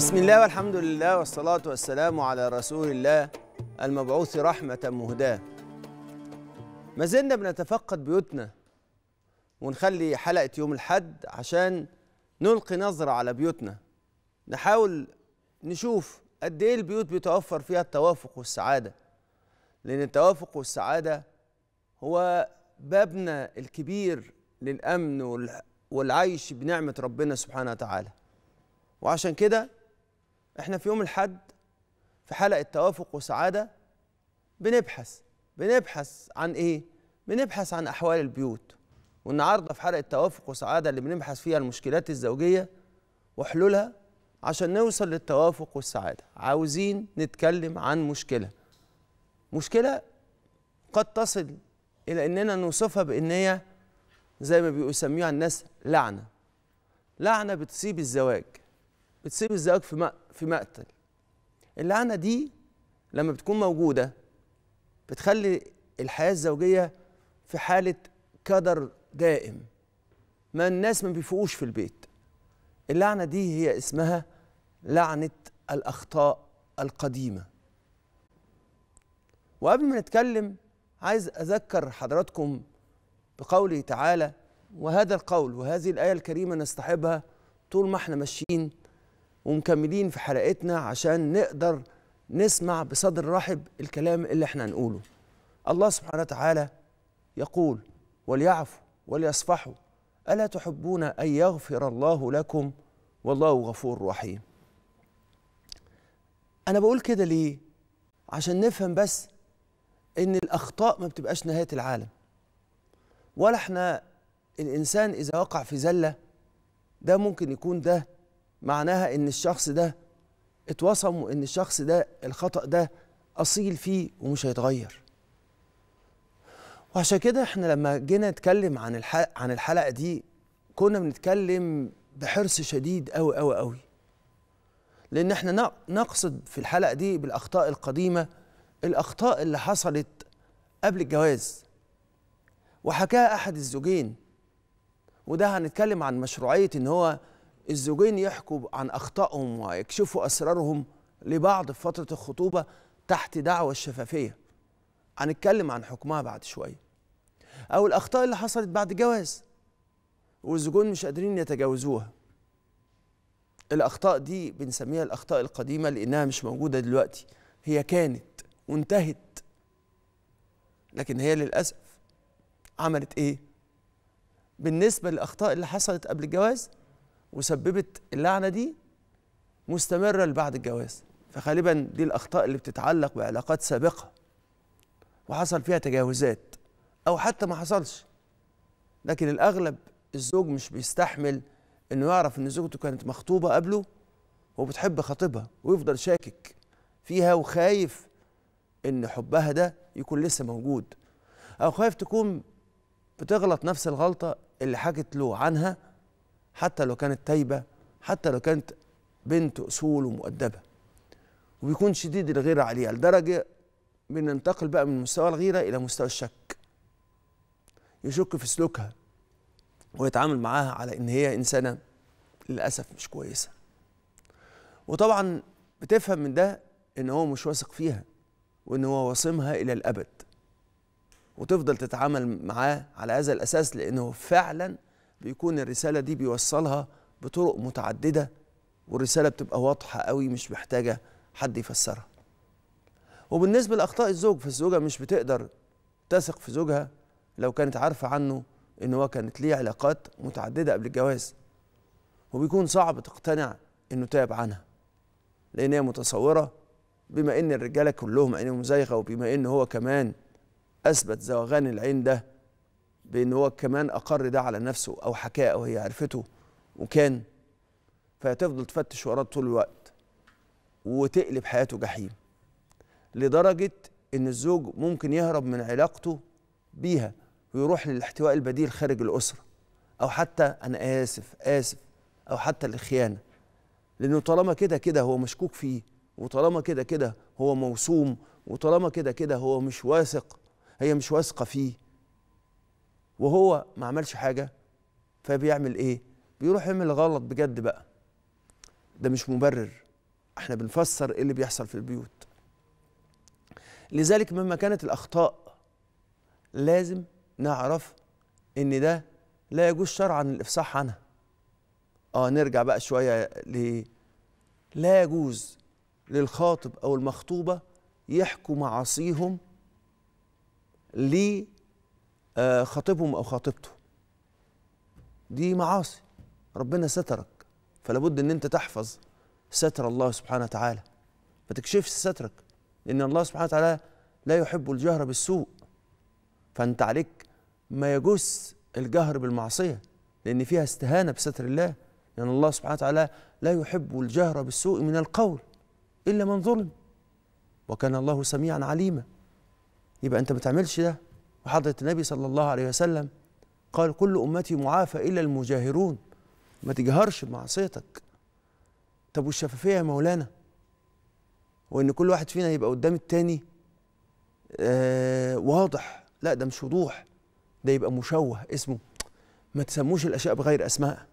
بسم الله والحمد لله والصلاة والسلام على رسول الله المبعوث رحمة مهداة ما زلنا بنتفقد بيوتنا ونخلي حلقة يوم الحد عشان نلقي نظرة على بيوتنا نحاول نشوف قد إيه البيوت بيتوفر فيها التوافق والسعادة لأن التوافق والسعادة هو بابنا الكبير للأمن والعيش بنعمة ربنا سبحانه وتعالى وعشان كده احنا في يوم الحد في حلقه توافق وسعاده بنبحث بنبحث عن ايه بنبحث عن احوال البيوت والنهارده في حلقه توافق وسعاده اللي بنبحث فيها المشكلات الزوجيه وحلولها عشان نوصل للتوافق والسعاده عاوزين نتكلم عن مشكله مشكله قد تصل الى اننا نوصفها بان هي زي ما بيسميها الناس لعنه لعنه بتصيب الزواج بتصيب الزواج في مأ في مقتل اللعنه دي لما بتكون موجوده بتخلي الحياه الزوجيه في حاله كدر دائم ما الناس ما بيفوقوش في البيت اللعنه دي هي اسمها لعنه الاخطاء القديمه وقبل ما نتكلم عايز اذكر حضراتكم بقوله تعالى وهذا القول وهذه الايه الكريمه نستحبها طول ما احنا ماشيين ومكملين في حلقتنا عشان نقدر نسمع بصدر رحب الكلام اللي احنا هنقوله الله سبحانه وتعالى يقول وليعفوا وليصفحوا ألا تحبون أن يغفر الله لكم والله غفور رحيم أنا بقول كده ليه عشان نفهم بس إن الأخطاء ما بتبقاش نهاية العالم ولا احنا الإنسان إذا وقع في زلة ده ممكن يكون ده معناها ان الشخص ده اتوصم وان الشخص ده الخطا ده اصيل فيه ومش هيتغير وعشان كده احنا لما جينا نتكلم عن الحلقة عن الحلقه دي كنا بنتكلم بحرص شديد قوي قوي قوي لان احنا نقصد في الحلقه دي بالاخطاء القديمه الاخطاء اللي حصلت قبل الجواز وحكاها احد الزوجين وده هنتكلم عن مشروعيه ان هو الزوجين يحكوا عن أخطائهم ويكشفوا أسرارهم لبعض في فترة الخطوبة تحت دعوة الشفافية هنتكلم عن حكمها بعد شوية أو الأخطاء اللي حصلت بعد الجواز والزوجون مش قادرين يتجاوزوها الأخطاء دي بنسميها الأخطاء القديمة لأنها مش موجودة دلوقتي هي كانت وانتهت لكن هي للأسف عملت إيه؟ بالنسبة للأخطاء اللي حصلت قبل الجواز وسببت اللعنه دي مستمره لبعد الجواز فغالبا دي الاخطاء اللي بتتعلق بعلاقات سابقه وحصل فيها تجاوزات او حتى ما حصلش لكن الاغلب الزوج مش بيستحمل انه يعرف ان زوجته كانت مخطوبه قبله وبتحب خطيبها ويفضل شاكك فيها وخايف ان حبها ده يكون لسه موجود او خايف تكون بتغلط نفس الغلطه اللي حكت له عنها حتى لو كانت تايبه حتى لو كانت بنت اصول ومؤدبه وبيكون شديد الغيره عليها لدرجه بننتقل بقى من مستوى الغيره الى مستوى الشك يشك في سلوكها ويتعامل معاها على ان هي انسانه للاسف مش كويسه وطبعا بتفهم من ده ان هو مش واثق فيها وان هو واصمها الى الابد وتفضل تتعامل معاه على هذا الاساس لانه فعلا بيكون الرسالة دي بيوصلها بطرق متعددة والرسالة بتبقى واضحة قوي مش محتاجة حد يفسرها وبالنسبة لأخطاء الزوج فالزوجة مش بتقدر تثق في زوجها لو كانت عارفة عنه إن هو كانت ليه علاقات متعددة قبل الجواز وبيكون صعب تقتنع إنه تاب عنها لأن هي متصورة بما إن الرجالة كلهم عينهم زيغة وبما إن هو كمان أثبت زوغان العين ده بان هو كمان اقر ده على نفسه او حكاه او هي عرفته وكان فهتفضل تفتش وراه طول الوقت وتقلب حياته جحيم لدرجه ان الزوج ممكن يهرب من علاقته بيها ويروح للاحتواء البديل خارج الاسره او حتى انا اسف اسف او حتى الخيانه لانه طالما كده كده هو مشكوك فيه وطالما كده كده هو موسوم وطالما كده كده هو مش واثق هي مش واثقه فيه وهو ما عملش حاجه فبيعمل ايه بيروح يعمل غلط بجد بقى ده مش مبرر احنا بنفسر ايه اللي بيحصل في البيوت لذلك مهما كانت الاخطاء لازم نعرف ان ده لا يجوز شرعا الافصاح عنها اه نرجع بقى شويه ل لا يجوز للخاطب او المخطوبه يحكوا معاصيهم ليه آه، خاطبهم او خاطبته دي معاصي ربنا سترك فلا بد ان انت تحفظ ستر الله سبحانه وتعالى ما تكشفش سترك لان الله سبحانه وتعالى لا يحب الجهر بالسوء فانت عليك ما يجوز الجهر بالمعصيه لان فيها استهانه بستر الله لان يعني الله سبحانه وتعالى لا يحب الجهر بالسوء من القول الا من ظلم وكان الله سميعا عليما يبقى انت ما تعملش ده وحضرة النبي صلى الله عليه وسلم قال كل أمتي معافى إلا المجاهرون ما تجهرش بمعصيتك طب والشفافية يا مولانا وإن كل واحد فينا يبقى قدام التاني آه واضح لا ده مش وضوح ده يبقى مشوه اسمه ما تسموش الأشياء بغير أسمائها